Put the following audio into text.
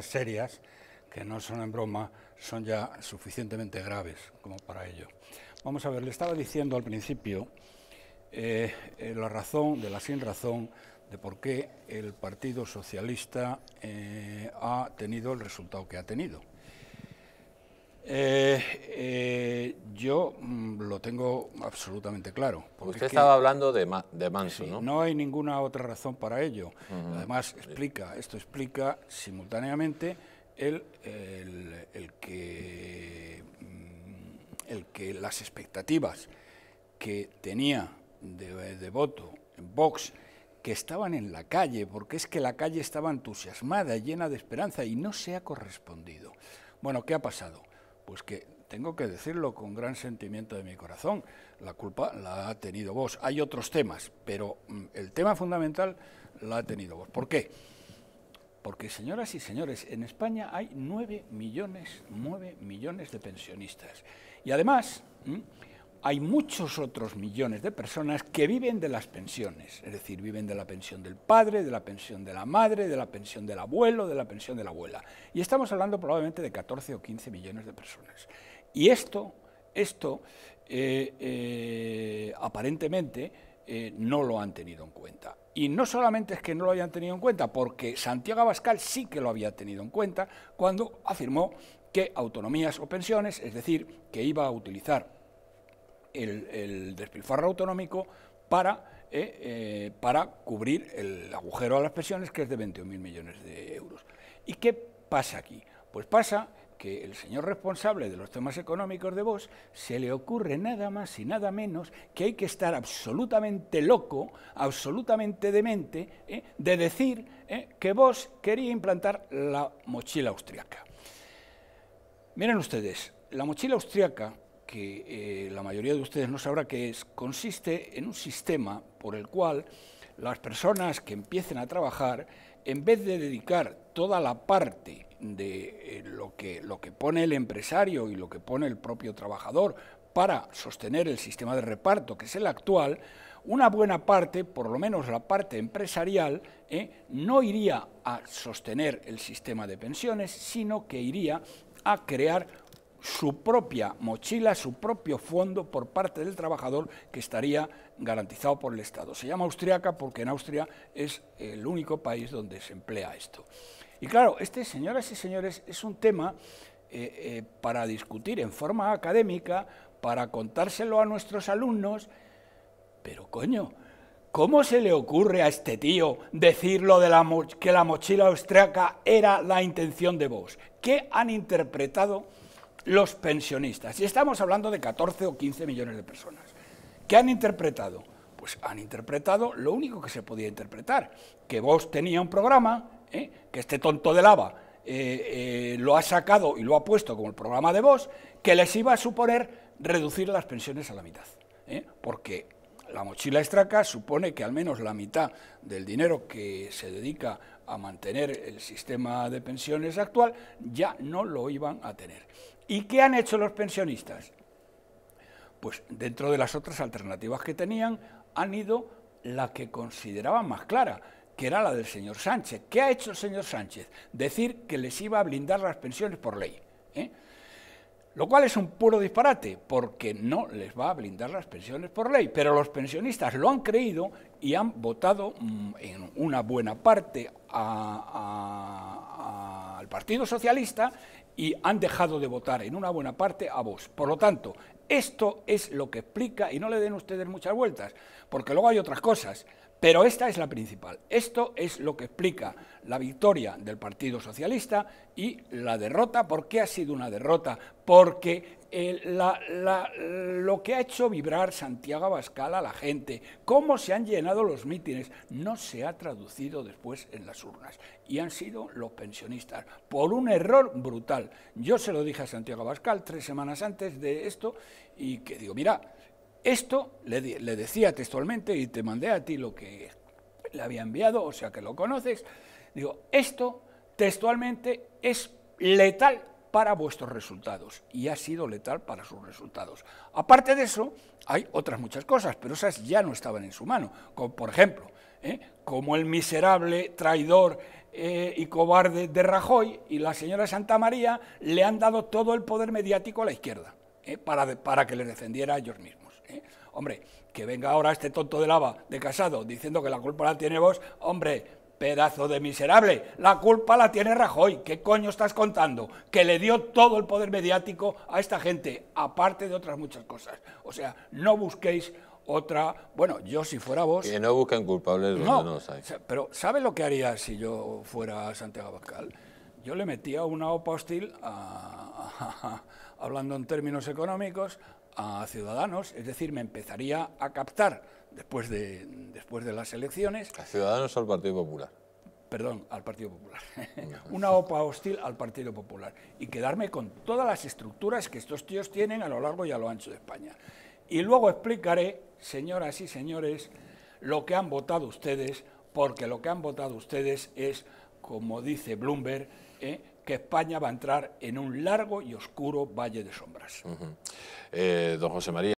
serias que no son en broma, son ya suficientemente graves como para ello. Vamos a ver, le estaba diciendo al principio eh, eh, la razón de la sin razón de por qué el Partido Socialista eh, ha tenido el resultado que ha tenido. Eh, eh, yo mm, lo tengo absolutamente claro. Usted estaba hablando de, de Manso, ¿no? No hay ninguna otra razón para ello. Además, explica, esto explica simultáneamente el, el, el, que, mm, el que las expectativas que tenía de, de voto en Vox que estaban en la calle, porque es que la calle estaba entusiasmada, llena de esperanza y no se ha correspondido. Bueno, ¿qué ha pasado? Pues que tengo que decirlo con gran sentimiento de mi corazón, la culpa la ha tenido vos. Hay otros temas, pero mm, el tema fundamental la ha tenido vos. ¿Por qué? Porque, señoras y señores, en España hay 9 millones, 9 millones de pensionistas. Y además, mm, hay muchos otros millones de personas que viven de las pensiones, es decir, viven de la pensión del padre, de la pensión de la madre, de la pensión del abuelo, de la pensión de la abuela. Y estamos hablando probablemente de 14 o 15 millones de personas. Y esto, esto eh, eh, aparentemente eh, no lo han tenido en cuenta. Y no solamente es que no lo hayan tenido en cuenta, porque Santiago Abascal sí que lo había tenido en cuenta cuando afirmó que autonomías o pensiones, es decir, que iba a utilizar el, despilfarro autonómico para, eh, eh, para cubrir el agujero a las pensiones, que es de 21.000 millones de euros. ¿Y qué pasa aquí? Pues pasa que el señor responsable de los temas económicos de Vos se le ocurre nada más y nada menos que hay que estar absolutamente loco, absolutamente demente, eh, de decir que Vos quería implantar la mochila austriaca. Miren ustedes, la mochila austriaca que eh, la mayoría de ustedes no sabrá qué es, consiste en un sistema por el cual las personas que empiecen a trabajar, en vez de dedicar toda la parte de eh, lo, que, lo que pone el empresario y lo que pone el propio trabajador para sostener el sistema de reparto, que es el actual, una buena parte, por lo menos la parte empresarial, eh, no iría a sostener el sistema de pensiones, sino que iría a crear su propia mochila, su propio fondo por parte del trabajador que estaría garantizado por el Estado. Se llama austriaca porque en Austria es el único país donde se emplea esto. Y claro, este, señoras y señores, es un tema eh, eh, para discutir en forma académica, para contárselo a nuestros alumnos, pero coño, ¿Cómo se le ocurre a este tío decirlo de la que la mochila austriaca era la intención de vos? ¿Qué han interpretado los pensionistas, y estamos hablando de 14 o 15 millones de personas, ¿qué han interpretado, pues han interpretado lo único que se podía interpretar, que vos tenía un programa, ¿eh? que este tonto de lava eh, eh, lo ha sacado y lo ha puesto como el programa de vos, que les iba a suponer reducir las pensiones a la mitad, porque la mochila extraca supone que al menos la mitad del dinero que se dedica a mantener el sistema de pensiones actual ya no lo iban a tener. ¿Y qué han hecho los pensionistas? Pues dentro de las otras alternativas que tenían han ido la que consideraban más clara, que era la del señor Sánchez. ¿Qué ha hecho el señor Sánchez? Decir que les iba a blindar las pensiones por ley. ¿eh? Lo cual es un puro disparate, porque no les va a blindar las pensiones por ley. Pero los pensionistas lo han creído y han votado mm, en una buena parte al Partido Socialista y han dejado de votar en una buena parte a vos. Por lo tanto, esto es lo que explica, y no le den ustedes muchas vueltas, porque luego hay otras cosas. Pero esta es la principal. Esto es lo que explica la victoria del Partido Socialista y la derrota. ¿Por qué ha sido una derrota? Porque eh, lo que ha hecho vibrar Santiago Abascal a la gente, cómo se han llenado los mítines, no se ha traducido después en las urnas. Y han sido los pensionistas, por un error brutal. Yo se lo dije a Santiago Abascal tres semanas antes de esto y que digo, mira, esto le, decía textualmente, y te mandé a ti lo que le había enviado, o sea que lo conoces, digo, esto textualmente es letal para vuestros resultados y ha sido letal para sus resultados. Aparte de eso, hay otras muchas cosas, pero esas ya no estaban en su mano, por ejemplo, ¿eh? como el miserable traidor eh, y cobarde de Rajoy y la señora Santa María le han dado todo el poder mediático a la izquierda ¿eh? para, para que le defendiera a ellos mismos. Hombre, que venga ahora este tonto de lava de casado diciendo que la culpa la tiene vos, hombre, pedazo de miserable. La culpa la tiene Rajoy. ¿Qué coño estás contando? Que le dio todo el poder mediático a esta gente, aparte de otras muchas cosas. O sea, no busquéis otra... Bueno, yo si fuera vos... Que no busquen culpables no, no los hay. Pero ¿sabe lo que haría si yo fuera Santiago Abascal? Yo le metía una opa hostil a, hablando en términos económicos, a ciudadanos, es decir, me empezaría a captar después de, después de las elecciones. A ciudadanos al Partido Popular. Perdón, al Partido Popular. Una OPA hostil al Partido Popular. Y quedarme con todas las estructuras que estos tíos tienen a lo largo y a lo ancho de España. Y luego explicaré, señoras y señores, lo que han votado ustedes, porque lo que han votado ustedes es, como dice Bloomberg, ¿eh? que España va a entrar en un largo y oscuro valle de sombras. Eh, don José